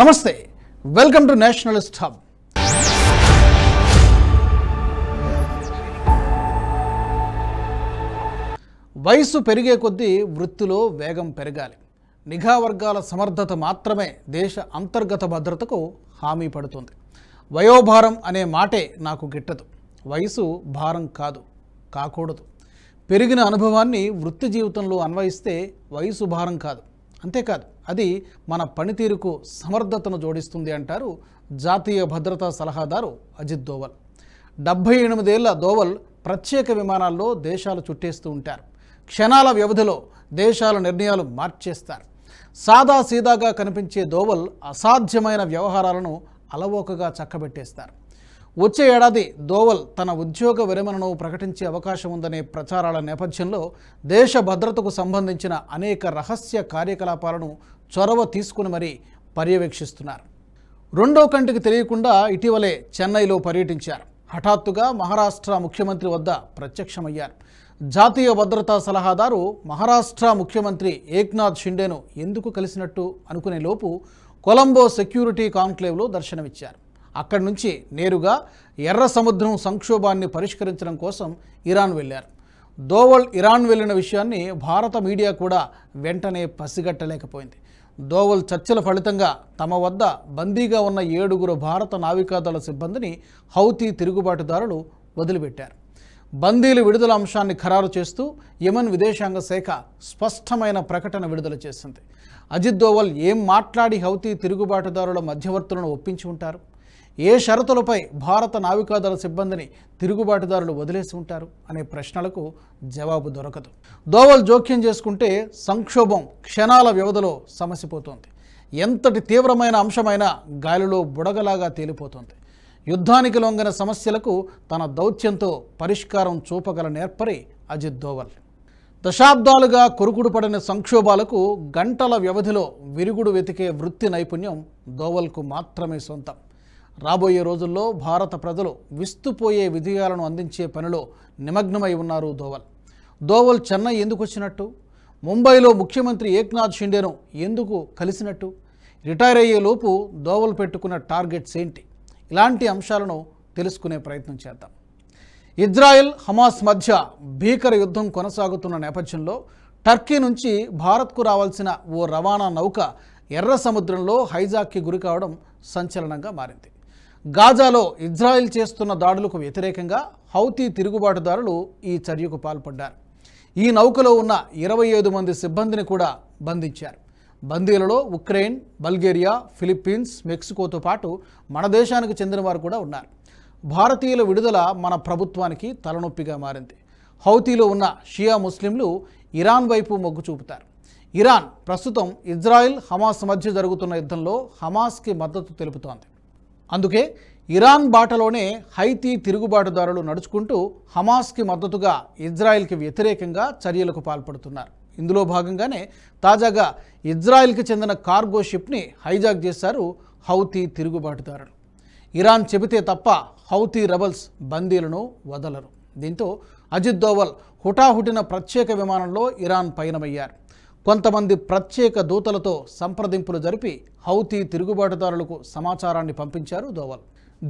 నమస్తే welcome to Nationalist hub వయసు పెరిగే కొద్దీ వృత్తిలో వేగం పెరగాలి నిఘా వర్గాల సమర్థత మాత్రమే దేశ అంతర్గత భద్రతకు హామీ పడుతుంది వయోభారం అనే మాటే నాకు గిట్టదు వయసు భారం కాదు కాకూడదు పెరిగిన అనుభవాన్ని వృత్తి జీవితంలో అన్వయిస్తే వయసు భారం కాదు అంతేకాదు అది మన పనితీరుకు సమర్థతను జోడిస్తుంది అంటారు జాతీయ భద్రతా సలహాదారు అజిత్ దోవల్ డెబ్భై ఎనిమిదేళ్ల దోవల్ ప్రత్యేక విమానాల్లో దేశాలు చుట్టేస్తూ ఉంటారు క్షణాల వ్యవధిలో దేశాల నిర్ణయాలు మార్చేస్తారు సాదాసీదాగా కనిపించే దోవల్ అసాధ్యమైన వ్యవహారాలను అలవోకగా చక్కబెట్టేస్తారు వచ్చే ఏడాది దోవల్ తన ఉద్యోగ విరమణను ప్రకటించే అవకాశం ఉందనే ప్రచారాల నేపథ్యంలో దేశ భద్రతకు సంబంధించిన అనేక రహస్య కార్యకలాపాలను చొరవ తీసుకుని మరీ పర్యవేక్షిస్తున్నారు రెండో కంటికి తెలియకుండా ఇటీవలే చెన్నైలో పర్యటించారు హఠాత్తుగా మహారాష్ట్ర ముఖ్యమంత్రి వద్ద ప్రత్యక్షమయ్యారు జాతీయ భద్రతా సలహాదారు మహారాష్ట్ర ముఖ్యమంత్రి ఏక్నాథ్ షిండేను ఎందుకు కలిసినట్టు అనుకునే లోపు కొలంబో సెక్యూరిటీ కాన్క్లేవ్లో దర్శనమిచ్చారు అక్కడి నుంచి నేరుగా ఎర్ర సముద్రం సంక్షోభాన్ని పరిష్కరించడం కోసం ఇరాన్ వెళ్ళారు దోవల్ ఇరాన్ వెళ్ళిన విషయాన్ని భారత మీడియా కూడా వెంటనే పసిగట్టలేకపోయింది దోవల్ చర్చల ఫలితంగా తమ వద్ద బందీగా ఉన్న ఏడుగురు భారత నావికాదళ సిబ్బందిని హౌతీ తిరుగుబాటుదారులు వదిలిపెట్టారు బందీలు విడుదల అంశాన్ని ఖరారు చేస్తూ యమన్ విదేశాంగ శాఖ స్పష్టమైన ప్రకటన విడుదల చేసింది అజిత్ దోవల్ ఏం మాట్లాడి హౌతీ తిరుగుబాటుదారుల మధ్యవర్తులను ఒప్పించి ఉంటారు ఏ షరతులపై భారత నావికాదళ సిబ్బందిని తిరుగుబాటుదారులు వదిలేసి ఉంటారు అనే ప్రశ్నలకు జవాబు దొరకదు దోవలు జోక్యం చేసుకుంటే సంక్షోభం క్షణాల వ్యవధిలో సమసిపోతుంది ఎంతటి తీవ్రమైన అంశమైనా గాలిలో బుడగలాగా తేలిపోతుంది యుద్ధానికి లొంగిన సమస్యలకు తన దౌత్యంతో పరిష్కారం చూపగల నేర్పరి అజిత్ దోవల్ దశాబ్దాలుగా కొరుకుడు పడిన సంక్షోభాలకు గంటల వ్యవధిలో విరుగుడు వెతికే వృత్తి నైపుణ్యం దోవల్కు మాత్రమే సొంతం రాబోయే రోజుల్లో భారత ప్రజలు విస్తుపోయే విధేయాలను అందించే పనిలో నిమగ్నమై ఉన్నారు దోవల్ దోవల్ చెన్నై ఎందుకు వచ్చినట్టు ముంబైలో ముఖ్యమంత్రి ఏక్నాథ్ షిండేను ఎందుకు కలిసినట్టు రిటైర్ అయ్యేలోపు దోవల్ దోవలు పెట్టుకున్న టార్గెట్స్ ఏంటి ఇలాంటి అంశాలను తెలుసుకునే ప్రయత్నం చేద్దాం ఇజ్రాయెల్ హమాస్ మధ్య భీకర యుద్ధం కొనసాగుతున్న నేపథ్యంలో టర్కీ నుంచి భారత్కు రావాల్సిన ఓ రవాణా నౌక ఎర్ర సముద్రంలో హైజాక్కి గురికావడం సంచలనంగా మారింది గాజాలో ఇజ్రాయెల్ చేస్తున్న దాడులకు వ్యతిరేకంగా హౌతీ తిరుగుబాటుదారులు ఈ చర్యకు పాల్పడ్డారు ఈ నౌకలో ఉన్న ఇరవై ఐదు మంది సిబ్బందిని కూడా బంధించారు బందీలలో ఉక్రెయిన్ బల్గేరియా ఫిలిప్పీన్స్ మెక్సికోతో పాటు మన దేశానికి చెందిన వారు కూడా ఉన్నారు భారతీయుల విడుదల మన ప్రభుత్వానికి తలనొప్పిగా మారింది హౌతీలో ఉన్న షియా ముస్లింలు ఇరాన్ వైపు మొగ్గు చూపుతారు ఇరాన్ ప్రస్తుతం ఇజ్రాయిల్ హమాస్ మధ్య జరుగుతున్న యుద్ధంలో హమాస్కి మద్దతు తెలుపుతోంది అందుకే ఇరాన్ బాటలోనే హైతీ తిరుగుబాటుదారులు నడుచుకుంటూ హమాస్కి మద్దతుగా ఇజ్రాయెల్కి వ్యతిరేకంగా చర్యలకు పాల్పడుతున్నారు ఇందులో భాగంగానే తాజాగా ఇజ్రాయెల్కి చెందిన కార్గో షిప్ని హైజాక్ చేశారు హౌతీ తిరుగుబాటుదారులు ఇరాన్ చెబితే తప్ప హౌతీ రెబల్స్ బందీలను వదలరు దీంతో అజిత్ దోవల్ హుటాహుటిన ప్రత్యేక విమానంలో ఇరాన్ పయనమయ్యారు కొంతమంది ప్రత్యేక దూతలతో సంప్రదింపులు జరిపి హౌతీ తిరుగుబాటుదారులకు సమాచారాన్ని పంపించారు దోవల్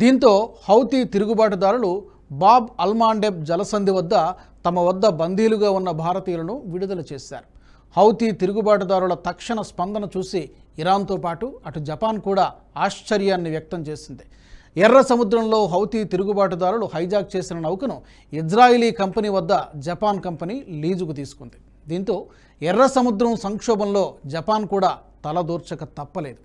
దీంతో హౌతీ తిరుగుబాటుదారులు బాబ్ అల్మాండెబ్ జలసంధి వద్ద తమ వద్ద బందీలుగా ఉన్న భారతీయులను విడుదల చేశారు హౌతీ తిరుగుబాటుదారుల తక్షణ స్పందన చూసి ఇరాన్తో పాటు అటు జపాన్ కూడా ఆశ్చర్యాన్ని వ్యక్తం చేసింది ఎర్ర సముద్రంలో హౌతీ తిరుగుబాటుదారులు హైజాక్ చేసిన నౌకను ఇజ్రాయిలీ కంపెనీ వద్ద జపాన్ కంపెనీ లీజుకు తీసుకుంది దీంతో ఎర్ర సముద్రం సంక్షోభంలో జపాన్ కూడా తలదూర్చక తప్పలేదు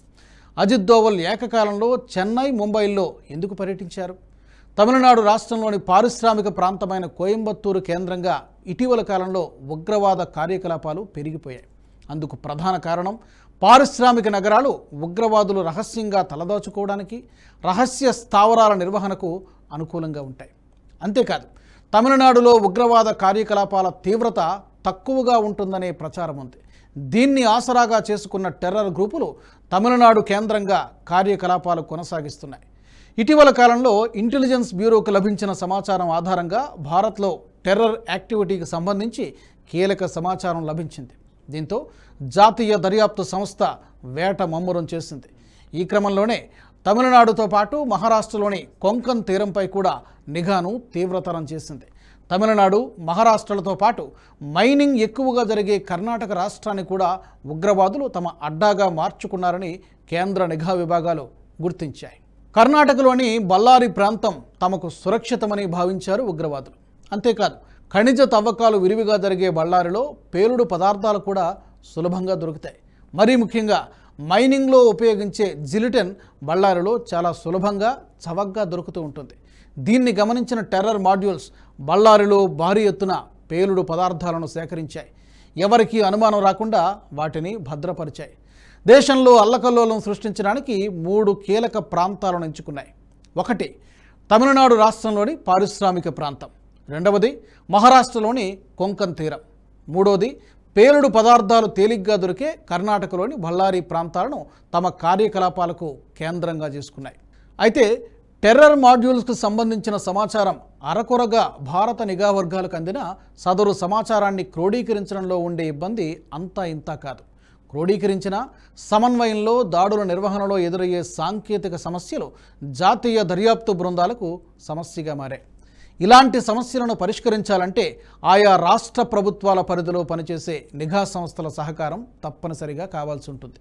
అజిత్ దోవల్ ఏకకాలంలో చెన్నై ముంబైల్లో ఎందుకు పర్యటించారు తమిళనాడు రాష్ట్రంలోని పారిశ్రామిక ప్రాంతమైన కోయంబత్తూరు కేంద్రంగా ఇటీవల కాలంలో ఉగ్రవాద కార్యకలాపాలు పెరిగిపోయాయి అందుకు ప్రధాన కారణం పారిశ్రామిక నగరాలు ఉగ్రవాదులు రహస్యంగా తలదాచుకోవడానికి రహస్య స్థావరాల నిర్వహణకు అనుకూలంగా ఉంటాయి అంతేకాదు తమిళనాడులో ఉగ్రవాద కార్యకలాపాల తీవ్రత తక్కువగా ఉంటుందనే ప్రచారం ఉంది దీన్ని ఆసరాగా చేసుకున్న టెర్రర్ గ్రూపులు తమిళనాడు కేంద్రంగా కార్యకలాపాలు కొనసాగిస్తున్నాయి ఇటీవల కాలంలో ఇంటెలిజెన్స్ బ్యూరోకు లభించిన సమాచారం ఆధారంగా భారత్లో టెర్రర్ యాక్టివిటీకి సంబంధించి కీలక సమాచారం లభించింది దీంతో జాతీయ దర్యాప్తు సంస్థ వేట మమ్మరం చేసింది ఈ క్రమంలోనే తమిళనాడుతో పాటు మహారాష్ట్రలోని కొంకన్ తీరంపై కూడా నిఘాను తీవ్రతరం చేసింది తమిళనాడు మహారాష్ట్రలతో పాటు మైనింగ్ ఎక్కువగా జరిగే కర్ణాటక రాష్ట్రాన్ని కూడా ఉగ్రవాదులు తమ అడ్డాగా మార్చుకున్నారని కేంద్ర నిఘా విభాగాలు గుర్తించాయి కర్ణాటకలోని బల్లారి ప్రాంతం తమకు సురక్షితమని భావించారు ఉగ్రవాదులు అంతేకాదు ఖనిజ తవ్వకాలు విరివిగా జరిగే బళ్ళారిలో పేలుడు పదార్థాలు కూడా సులభంగా దొరుకుతాయి మరీ ముఖ్యంగా మైనింగ్లో ఉపయోగించే జిలిటన్ బళ్ళారిలో చాలా సులభంగా చవగ్గా దొరుకుతూ ఉంటుంది దీన్ని గమనించిన టెర్రర్ మాడ్యూల్స్ బళ్ళారిలో భారీ ఎత్తున పేలుడు పదార్థాలను సేకరించాయి ఎవరికీ అనుమానం రాకుండా వాటిని భద్రపరిచాయి దేశంలో అల్లకల్లోలం సృష్టించడానికి మూడు కీలక ప్రాంతాలను ఎంచుకున్నాయి ఒకటి తమిళనాడు రాష్ట్రంలోని పారిశ్రామిక ప్రాంతం రెండవది మహారాష్ట్రలోని కొంకన్ తీరం మూడవది పేలుడు పదార్థాలు తేలిగ్గా దొరికే కర్ణాటకలోని బళ్ళారి ప్రాంతాలను తమ కార్యకలాపాలకు కేంద్రంగా చేసుకున్నాయి అయితే టెర్రర్ మాడ్యూల్స్కు సంబంధించిన సమాచారం అరకొరగా భారత నిఘా వర్గాలకు అందిన సదరు సమాచారాన్ని క్రోడీకరించడంలో ఉండే ఇబ్బంది అంతా ఇంతా కాదు క్రోడీకరించిన సమన్వయంలో దాడుల నిర్వహణలో ఎదురయ్యే సాంకేతిక సమస్యలు జాతీయ దర్యాప్తు బృందాలకు సమస్యగా మారాయి ఇలాంటి సమస్యలను పరిష్కరించాలంటే ఆయా రాష్ట్ర ప్రభుత్వాల పరిధిలో పనిచేసే నిఘా సంస్థల సహకారం తప్పనిసరిగా కావాల్సి ఉంటుంది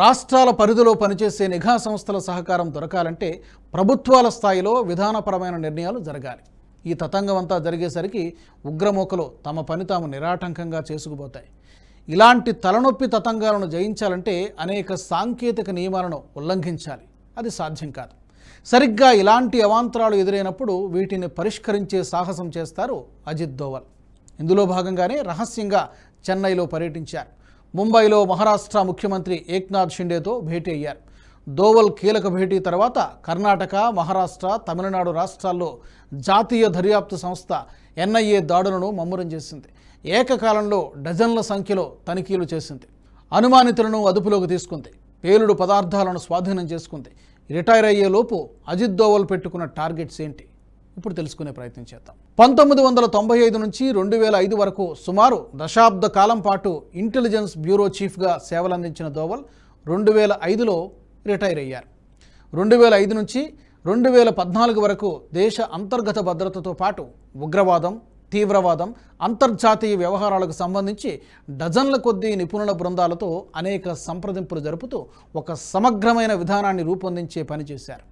రాష్ట్రాల పరిధిలో పనిచేసే నిఘా సంస్థల సహకారం దొరకాలంటే ప్రభుత్వాల స్థాయిలో విధానపరమైన నిర్ణయాలు జరగాలి ఈ తతంగం అంతా జరిగేసరికి ఉగ్రమూకలు తమ పని తాము నిరాటంకంగా చేసుకుపోతాయి ఇలాంటి తలనొప్పి తతంగాలను జయించాలంటే అనేక సాంకేతిక నియమాలను ఉల్లంఘించాలి అది సాధ్యం కాదు సరిగ్గా ఇలాంటి అవాంతరాలు ఎదురైనప్పుడు వీటిని పరిష్కరించే సాహసం చేస్తారు అజిత్ దోవల్ ఇందులో భాగంగానే రహస్యంగా చెన్నైలో పర్యటించారు ముంబైలో మహారాష్ట్ర ముఖ్యమంత్రి ఏక్నాథ్ షిండేతో భేటీ అయ్యారు దోవల్ కీలక భేటీ తర్వాత కర్ణాటక మహారాష్ట్ర తమిళనాడు రాష్ట్రాల్లో జాతీయ దర్యాప్తు సంస్థ ఎన్ఐఏ దాడులను మమ్మురం చేసింది ఏకకాలంలో డజన్ల సంఖ్యలో తనిఖీలు చేసింది అనుమానితులను అదుపులోకి తీసుకుంది పేలుడు పదార్థాలను స్వాధీనం చేసుకుంది రిటైర్ అయ్యేలోపు అజిత్ దోవల్ పెట్టుకున్న టార్గెట్స్ ఏంటి ఇప్పుడు తెలుసుకునే ప్రయత్నం చేద్దాం పంతొమ్మిది వందల తొంభై ఐదు నుంచి రెండు వేల ఐదు వరకు సుమారు దశాబ్ద కాలం పాటు ఇంటెలిజెన్స్ బ్యూరో చీఫ్గా సేవలందించిన దోవల్ రెండు వేల ఐదులో రిటైర్ అయ్యారు రెండు వేల ఐదు నుంచి రెండు వేల పద్నాలుగు వరకు దేశ అంతర్గత భద్రతతో పాటు ఉగ్రవాదం తీవ్రవాదం అంతర్జాతీయ వ్యవహారాలకు సంబంధించి డజన్ల కొద్దీ నిపుణుల బృందాలతో అనేక సంప్రదింపులు జరుపుతూ ఒక సమగ్రమైన విధానాన్ని రూపొందించే పనిచేశారు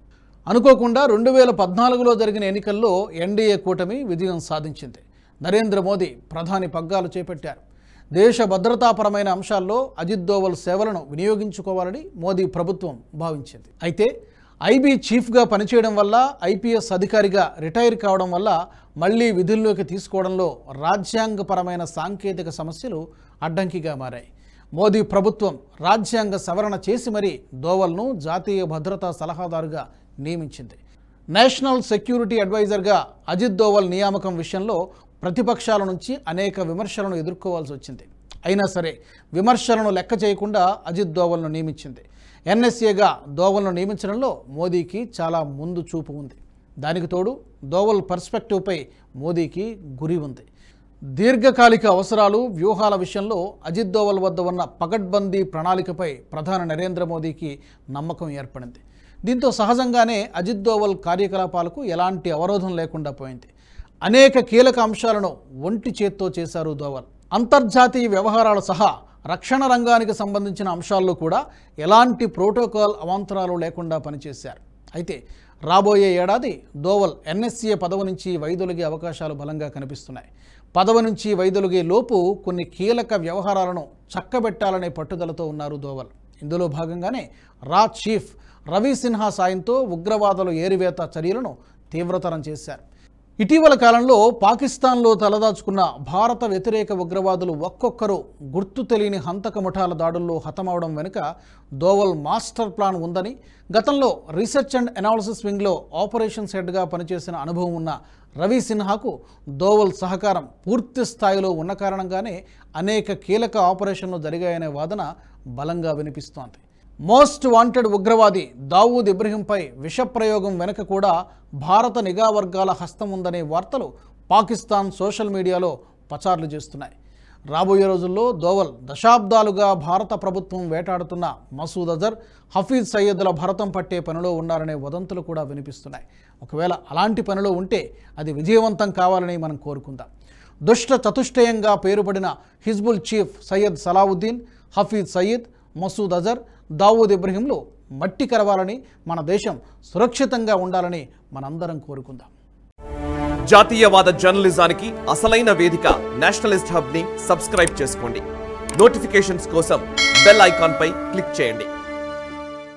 అనుకోకుండా రెండు వేల పద్నాలుగులో జరిగిన ఎన్నికల్లో ఎన్డీఏ కూటమి విజయం సాధించింది నరేంద్ర మోదీ ప్రధాని పగ్గాలు చేపట్టారు దేశ భద్రతాపరమైన అంశాల్లో అజిత్ దోవల్ సేవలను వినియోగించుకోవాలని మోదీ ప్రభుత్వం భావించింది అయితే ఐబీ చీఫ్గా పనిచేయడం వల్ల ఐపీఎస్ అధికారిగా రిటైర్ కావడం వల్ల మళ్లీ విధుల్లోకి తీసుకోవడంలో రాజ్యాంగపరమైన సాంకేతిక సమస్యలు అడ్డంకిగా మారాయి మోదీ ప్రభుత్వం రాజ్యాంగ సవరణ చేసి మరీ దోవల్ను జాతీయ భద్రతా సలహాదారుగా నియమించింది నేషనల్ సెక్యూరిటీ అడ్వైజర్గా అజిత్ దోవల్ నియామకం విషయంలో ప్రతిపక్షాల నుంచి అనేక విమర్శలను ఎదుర్కోవాల్సి వచ్చింది అయినా సరే విమర్శలను లెక్క చేయకుండా అజిత్ దోవల్ను నియమించింది ఎన్ఎస్ఏగా దోవలను నియమించడంలో మోదీకి చాలా ముందు చూపు ఉంది దానికి తోడు దోవల్ పర్స్పెక్టివ్పై మోదీకి గురి ఉంది దీర్ఘకాలిక అవసరాలు వ్యూహాల విషయంలో అజిత్ దోవల్ వద్ద ఉన్న పగడ్బందీ ప్రణాళికపై ప్రధాని నరేంద్ర మోదీకి నమ్మకం ఏర్పడింది దీంతో సహజంగానే అజిత్ దోవల్ కార్యకలాపాలకు ఎలాంటి అవరోధం లేకుండా పోయింది అనేక కీలక అంశాలను ఒంటి చేత్తో చేశారు దోవల్ అంతర్జాతీయ వ్యవహారాలు సహా రక్షణ రంగానికి సంబంధించిన అంశాల్లో కూడా ఎలాంటి ప్రోటోకాల్ అవాంతరాలు లేకుండా పనిచేశారు అయితే రాబోయే ఏడాది దోవల్ ఎన్ఎస్సీఏ పదవి నుంచి వైదొలిగే అవకాశాలు బలంగా కనిపిస్తున్నాయి పదవి నుంచి వైదొలిగే లోపు కొన్ని కీలక వ్యవహారాలను చక్కబెట్టాలనే పట్టుదలతో ఉన్నారు దోవల్ ఇందులో భాగంగానే రా చీఫ్ రవి సిన్హా సాయంతో ఉగ్రవాదులు ఏరివేత చర్యలను తీవ్రతరం చేశారు ఇటీవల కాలంలో పాకిస్తాన్లో తలదాచుకున్న భారత వ్యతిరేక ఉగ్రవాదులు ఒక్కొక్కరు గుర్తు తెలియని హంతక ముఠాల దాడుల్లో హతమవడం వెనుక దోవల్ మాస్టర్ ప్లాన్ ఉందని గతంలో రీసెర్చ్ అండ్ అనాలిసిస్ వింగ్లో ఆపరేషన్స్ హెడ్గా పనిచేసిన అనుభవం ఉన్న రవి సిన్హాకు దోవల్ సహకారం పూర్తి స్థాయిలో ఉన్న కారణంగానే అనేక కీలక ఆపరేషన్లు జరిగాయనే వాదన బలంగా వినిపిస్తోంది మోస్ట్ వాంటెడ్ ఉగ్రవాది దావూద్ ఇబ్రహీంపై విషప్రయోగం వెనుక కూడా భారత నిఘా వర్గాల హస్తం ఉందనే వార్తలు పాకిస్తాన్ సోషల్ మీడియాలో ప్రచారాలు చేస్తున్నాయి రాబోయే రోజుల్లో దోవల్ దశాబ్దాలుగా భారత ప్రభుత్వం వేటాడుతున్న మసూద్ అజర్ హఫీజ్ సయ్యద్ల భరతం పట్టే పనిలో ఉన్నారనే వదంతులు కూడా వినిపిస్తున్నాయి ఒకవేళ అలాంటి పనిలో ఉంటే అది విజయవంతం కావాలని మనం కోరుకుందాం దుష్ట చతుష్టయంగా పేరుపడిన హిజ్బుల్ చీఫ్ సయ్యద్ సలావుద్దీన్ హఫీజ్ సయ్యద్ మసూద్ అజర్ దావూద్ ఇబ్రహీంలు మట్టి కరవాలని మన దేశం సురక్షితంగా ఉండాలని మనందరం కోరుకుందాం జాతీయవాద జర్నలిజానికి అసలైన వేదిక నేషనలిస్ట్ హబ్ని సబ్స్క్రైబ్ చేసుకోండి నోటిఫికేషన్స్ కోసం బెల్ ఐకాన్పై క్లిక్ చేయండి